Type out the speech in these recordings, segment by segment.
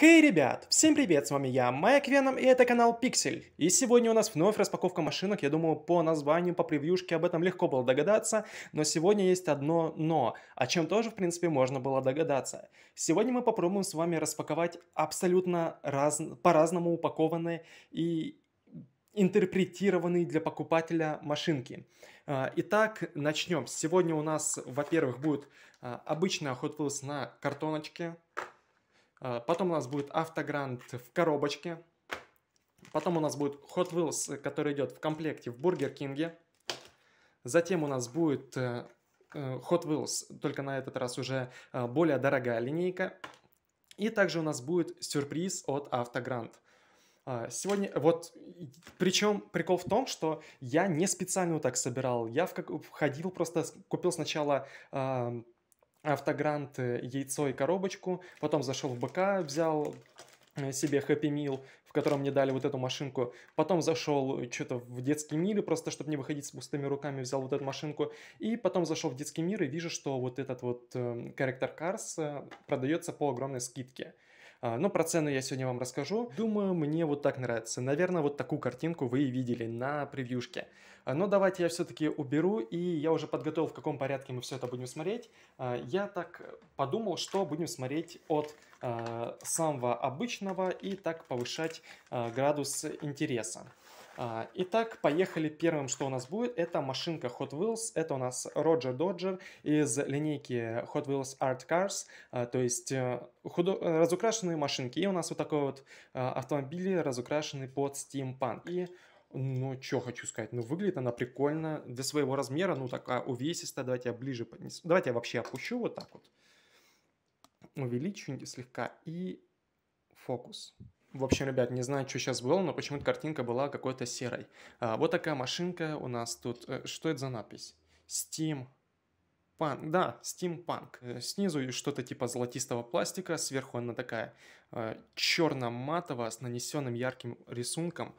Хей, ребят! Всем привет, с вами я, Майк Веном, и это канал Пиксель. И сегодня у нас вновь распаковка машинок, я думаю, по названию, по превьюшке об этом легко было догадаться, но сегодня есть одно «но», о чем тоже, в принципе, можно было догадаться. Сегодня мы попробуем с вами распаковать абсолютно раз... по-разному упакованные и интерпретированные для покупателя машинки. А, итак, начнем. Сегодня у нас, во-первых, будет обычная Hot Wheels на картоночке, а, потом у нас будет автогрант в коробочке. Потом у нас будет Hot Wheels, который идет в комплекте в Бургер Кинге. Затем у нас будет э, э, Hot Wheels, только на этот раз уже э, более дорогая линейка. И также у нас будет сюрприз от Автогрант. А, сегодня, вот, причем прикол в том, что я не специально так собирал. Я входил просто, купил сначала автогрант, э, яйцо и коробочку. Потом зашел в БК, взял э, себе Happy Meal, в котором мне дали вот эту машинку. Потом зашел э, что-то в детский мир, просто чтобы не выходить с пустыми руками, взял вот эту машинку. И потом зашел в детский мир и вижу, что вот этот вот эм, Character Cars продается по огромной скидке. А, но ну, про цены я сегодня вам расскажу. Думаю, мне вот так нравится. Наверное, вот такую картинку вы и видели на превьюшке. А, но давайте я все-таки уберу, и я уже подготовил, в каком порядке мы все это будем смотреть. А, я так подумал, что будем смотреть от самого обычного и так повышать градус интереса. А, итак, поехали. Первым, что у нас будет, это машинка Hot Wheels. Это у нас Роджер Доджер из линейки Hot Wheels Art Cars. А, то есть э, худо... разукрашенные машинки. И у нас вот такой вот а, автомобиль, разукрашенный под стимпанк. И ну, что хочу сказать, ну, выглядит она прикольно для своего размера, ну, такая увесистая, давайте я ближе поднесу, давайте я вообще опущу вот так вот, увеличу слегка и фокус. В общем, ребят, не знаю, что сейчас было, но почему-то картинка была какой-то серой. А, вот такая машинка у нас тут. Э, что это за надпись? Steam Punk. да, Steam Punk. Э, снизу что-то типа золотистого пластика, сверху она такая э, черно-матовая с нанесенным ярким рисунком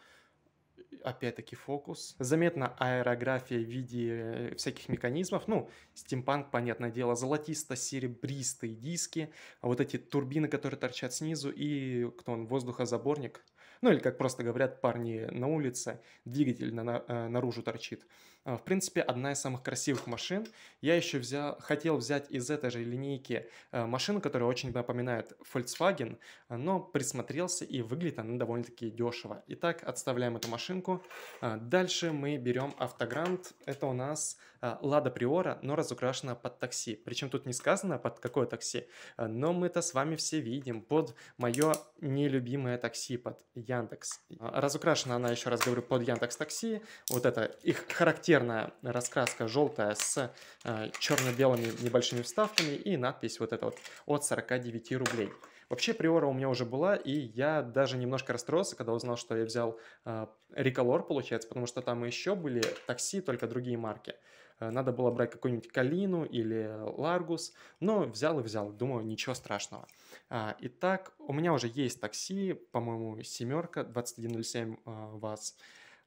опять-таки фокус. Заметна аэрография в виде э, всяких механизмов. Ну, стимпанк, понятное дело, золотисто-серебристые диски, а вот эти турбины, которые торчат снизу, и кто он, воздухозаборник – ну или, как просто говорят парни на улице, двигатель на, на, э, наружу торчит. А, в принципе, одна из самых красивых машин. Я еще взял, хотел взять из этой же линейки э, машину, которая очень напоминает Volkswagen, но присмотрелся и выглядит она довольно-таки дешево. Итак, отставляем эту машинку. А, дальше мы берем автогрант. Это у нас а, Лада Приора, но разукрашена под такси. Причем тут не сказано, под какое такси, э, но мы это с вами все видим. Под мое нелюбимое такси, под Яндекс. А, разукрашена она, еще раз говорю, под Яндекс Такси. Вот это их характерная раскраска желтая с э, черно-белыми небольшими вставками и надпись вот эта вот от 49 рублей. Вообще, приора у меня уже была, и я даже немножко расстроился, когда узнал, что я взял э, Recolor, получается, потому что там еще были такси, только другие марки. Э, надо было брать какую-нибудь Калину или Ларгус, но взял и взял, думаю, ничего страшного. А, итак, у меня уже есть такси, по-моему, семерка, 2107 э, ВАЗ.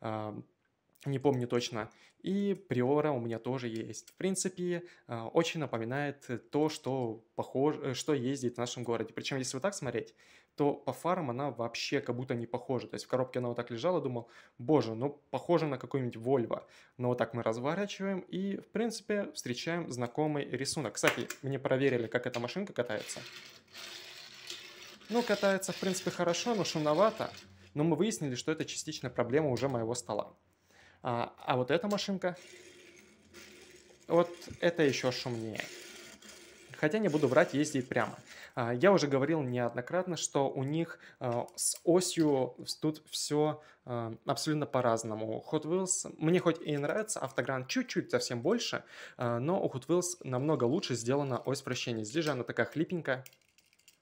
Э, не помню точно. И Приора у меня тоже есть. В принципе, а, очень напоминает э, то, что, похоже, э, что ездит в нашем городе. Причем, если вот так смотреть, то по фарам она вообще как будто не похожа. То есть в коробке она вот так лежала, думал, боже, ну похоже на какую-нибудь Volvo. Но вот так мы разворачиваем и, в принципе, встречаем знакомый рисунок. Кстати, мне проверили, как эта машинка катается. Ну, катается, в принципе, хорошо, но шумновато. Но мы выяснили, что это частично проблема уже моего стола. А, а вот эта машинка, вот это еще шумнее. Хотя не буду врать, ездит прямо. А, я уже говорил неоднократно, что у них а, с осью тут все а, абсолютно по-разному. Hot Wheels, мне хоть и нравится автогран чуть-чуть совсем больше, а, но у Hot Wheels намного лучше сделана ось вращения. Здесь же она такая хлипенькая.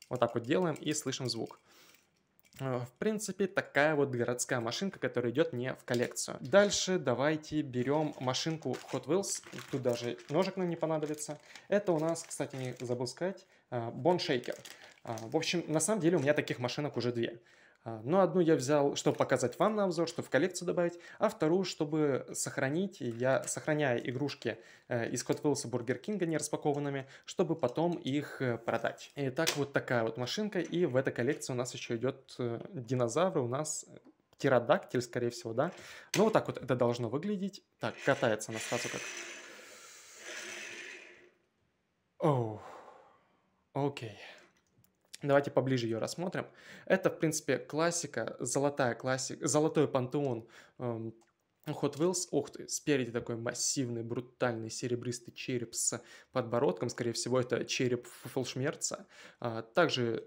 Вот так вот делаем и слышим звук. Э, в принципе, такая вот городская машинка, которая идет не в коллекцию. Дальше давайте берем машинку Hot Wheels. Тут даже ножик нам не понадобится. Это у нас, кстати, не забыл сказать, э, Bone Shaker. Э, в общем, на самом деле у меня таких машинок уже две. А, Но ну, одну я взял, чтобы показать вам на обзор, чтобы в коллекцию добавить, а вторую, чтобы сохранить. Я сохраняю игрушки э, из Hot Wheels и Burger не распакованными, чтобы потом их э, продать. Итак, вот такая вот машинка. И в этой коллекции у нас еще идет э, динозавры. У нас птеродактиль, скорее всего, да? Ну, вот так вот это должно выглядеть. Так, катается она сразу как... Оу, окей. Okay. Давайте поближе ее рассмотрим. Это, в принципе, классика, золотая классика, золотой пантеон эм, Hot Wheels. Ох ты, спереди такой массивный, брутальный, серебристый череп с подбородком. Скорее всего, это череп фолшмерца. А, также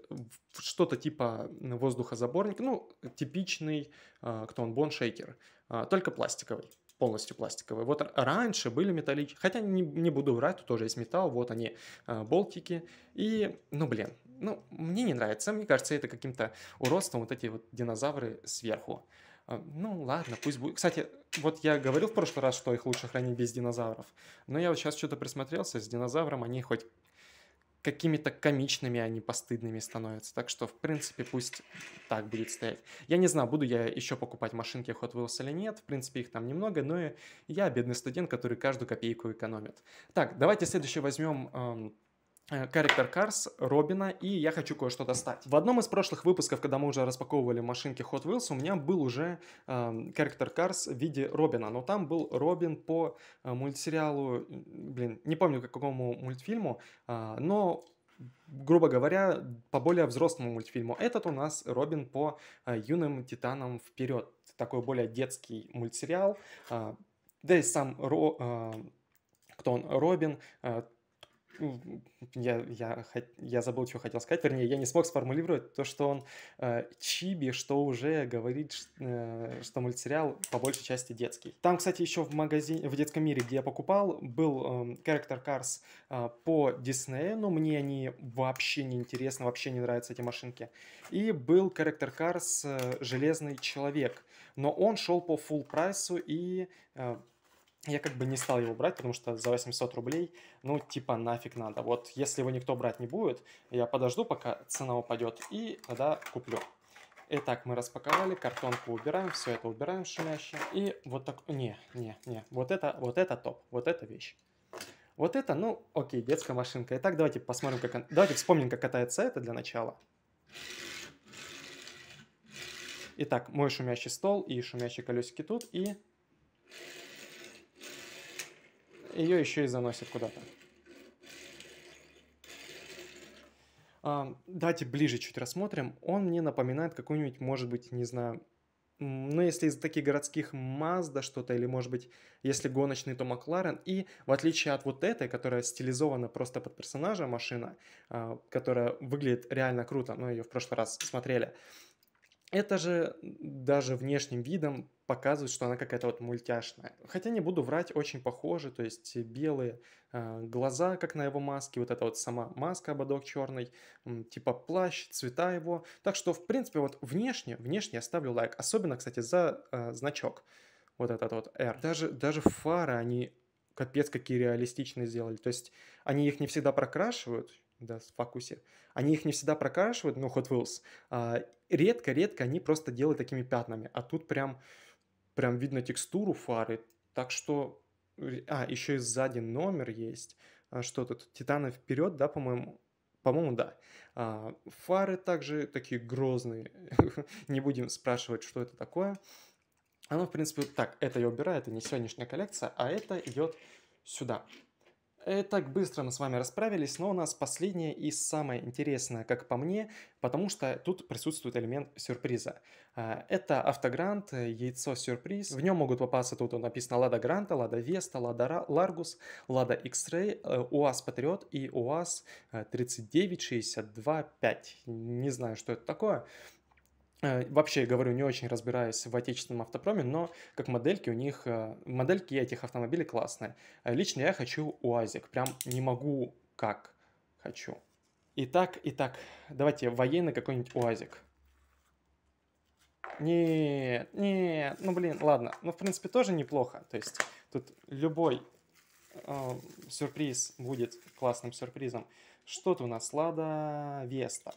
что-то типа воздухозаборник. Ну, типичный, а, кто он, боншейкер. А, только пластиковый полностью пластиковые. Вот раньше были металлические, хотя не, не буду врать, тут тоже есть металл, вот они, а, болтики. И, ну, блин, ну, мне не нравится. Мне кажется, это каким-то уродством вот эти вот динозавры сверху. А, ну, ладно, пусть будет. Кстати, вот я говорил в прошлый раз, что их лучше хранить без динозавров. Но я вот сейчас что-то присмотрелся, с динозавром они хоть какими-то комичными, а не постыдными становятся. Так что, в принципе, пусть так будет стоять. Я не знаю, буду я еще покупать машинки Hot Wheels или нет. В принципе, их там немного, но я бедный студент, который каждую копейку экономит. Так, давайте следующий возьмем эм, Э, Character Cars, Робина, и я хочу кое-что достать. В одном из прошлых выпусков, когда мы уже распаковывали машинки Hot Wheels, у меня был уже э, Character Cars в виде Робина, но там был Робин по э, мультсериалу, блин, не помню какому мультфильму, э, но грубо говоря, по более взрослому мультфильму. Этот у нас Робин по э, юным титанам вперед. Такой более детский мультсериал. Э, да и сам Ро, э, кто он, Робин, э, ну, я, я, я забыл, что хотел сказать, вернее, я не смог сформулировать то, что он э, чиби, что уже говорит, э, что мультсериал по большей части детский. Там, кстати, еще в магазине, в детском мире, где я покупал, был э, Cars э, по Диснею, но мне они вообще не интересны, вообще не нравятся эти машинки. И был Character Cars э, Железный Человек, но он шел по full прайсу и э, я как бы не стал его брать, потому что за 800 рублей, ну, типа, нафиг надо. Вот если его никто брать не будет, я подожду, пока цена упадет, и тогда куплю. Итак, мы распаковали, картонку убираем, все это убираем шумящее. И вот так... Не, не, не. Вот это, вот это топ, вот эта вещь. Вот это, ну, окей, детская машинка. Итак, давайте посмотрим, как... Он... Давайте вспомним, как катается это для начала. Итак, мой шумящий стол и шумящие колесики тут, и ее еще и заносит куда-то. А, давайте ближе чуть рассмотрим. Он мне напоминает какую-нибудь, может быть, не знаю, ну, если из таких городских Mazda что-то, или, может быть, если гоночный, то Макларен. И в отличие от вот этой, которая стилизована просто под персонажа машина, а, которая выглядит реально круто, ну, ее в прошлый раз смотрели, это же даже внешним видом показывает, что она какая-то вот мультяшная. Хотя не буду врать, очень похоже. то есть белые э, глаза, как на его маске, вот эта вот сама маска, ободок черный, э, типа плащ, цвета его. Так что, в принципе, вот внешне, внешне я ставлю лайк, особенно, кстати, за э, значок, вот этот вот R. Даже, даже фары они капец какие реалистичные сделали, то есть они их не всегда прокрашивают, да, в фокусе. Они их не всегда прокрашивают, ну, Hot Wheels. Редко-редко а, они просто делают такими пятнами. А тут прям, прям видно текстуру фары. Так что... Э, а, еще и сзади номер есть. А, что тут? Титаны вперед, да, по-моему? По-моему, да. А, фары также такие грозные. не будем спрашивать, что это такое. Оно, в принципе, так, это я убираю, это не сегодняшняя коллекция, а это идет сюда. Э, так быстро мы с вами расправились, но у нас последнее и самое интересное, как по мне, потому что тут присутствует элемент сюрприза. А, это автогрант, э, яйцо сюрприз. В нем могут попасться, тут написано Лада Гранта, Лада Веста, Лада Ларгус, Лада X-Ray, э, УАЗ Патриот и УАЗ 39625. Не знаю, что это такое, Э, вообще, говорю, не очень разбираюсь в отечественном автопроме, но как модельки у них, э, модельки этих автомобилей классные. Э, лично я хочу УАЗик, прям не могу как хочу. Итак, итак, давайте военный какой-нибудь УАЗик. Не, не, ну блин, ладно. Ну, в принципе, тоже неплохо. То есть тут любой э, сюрприз будет классным сюрпризом. Что-то у нас, Лада Веста.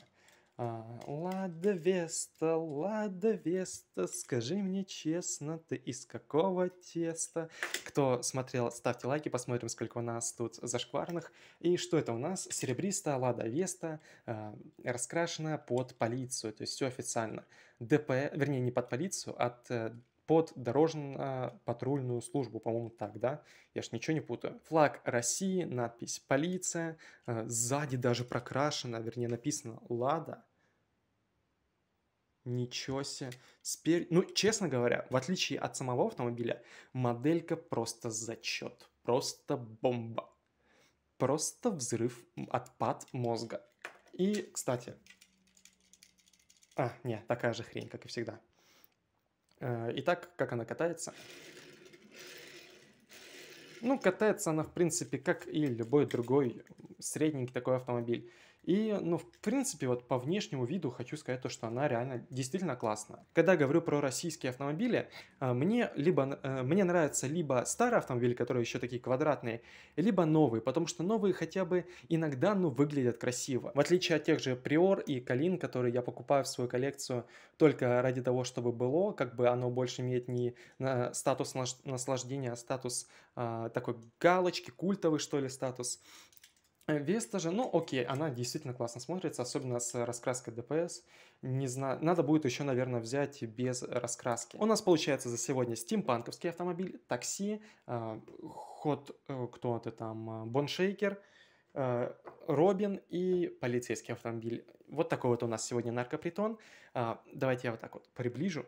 А, Лада Веста, Лада Веста, скажи мне честно, ты из какого теста? Кто смотрел, ставьте лайки, посмотрим, сколько у нас тут зашкварных. И что это у нас? Серебристая Лада Веста, а, раскрашенная под полицию, то есть все официально. ДП, вернее, не под полицию, от э, под дорожно-патрульную службу, по-моему, так, да? Я ж ничего не путаю. Флаг России, надпись «Полиция», э, сзади даже прокрашено, вернее, написано «Лада». Ничего себе. Спер... Ну, честно говоря, в отличие от самого автомобиля, моделька просто зачет. Просто бомба. Просто взрыв, отпад мозга. И, кстати... А, не, такая же хрень, как и всегда. Э, Итак, как она катается? Ну, катается она, в принципе, как и любой другой средненький такой автомобиль. И, ну, в принципе, вот по внешнему виду хочу сказать то, что она реально действительно классная. Когда говорю про российские автомобили, э, мне либо э, мне нравятся либо старые автомобили, которые еще такие квадратные, либо новые, потому что новые хотя бы иногда, ну, выглядят красиво. В отличие от тех же Prior и Калин, которые я покупаю в свою коллекцию только ради того, чтобы было, как бы оно больше имеет не э, статус наслаждения, а статус такой галочки, культовый, что ли, статус. Э, Веста же, ну окей, она действительно классно смотрится, особенно с раскраской DPS. Не знаю, надо будет еще, наверное, взять без раскраски. У нас получается за сегодня стимпанковский автомобиль, такси, а, ход, э, кто то там, а, боншейкер, э, Робин и полицейский автомобиль. Вот такой вот у нас сегодня наркопритон. А, давайте я вот так вот приближу.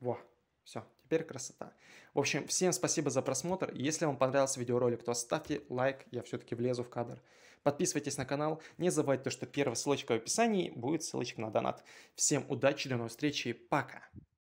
Во. Теперь красота. В общем, всем спасибо за просмотр. Если вам понравился видеоролик, то ставьте лайк, я все-таки влезу в кадр. Подписывайтесь на канал. Не забывайте то, что первая ссылочка в описании будет ссылочка на донат. Всем удачи, до новых встреч и пока!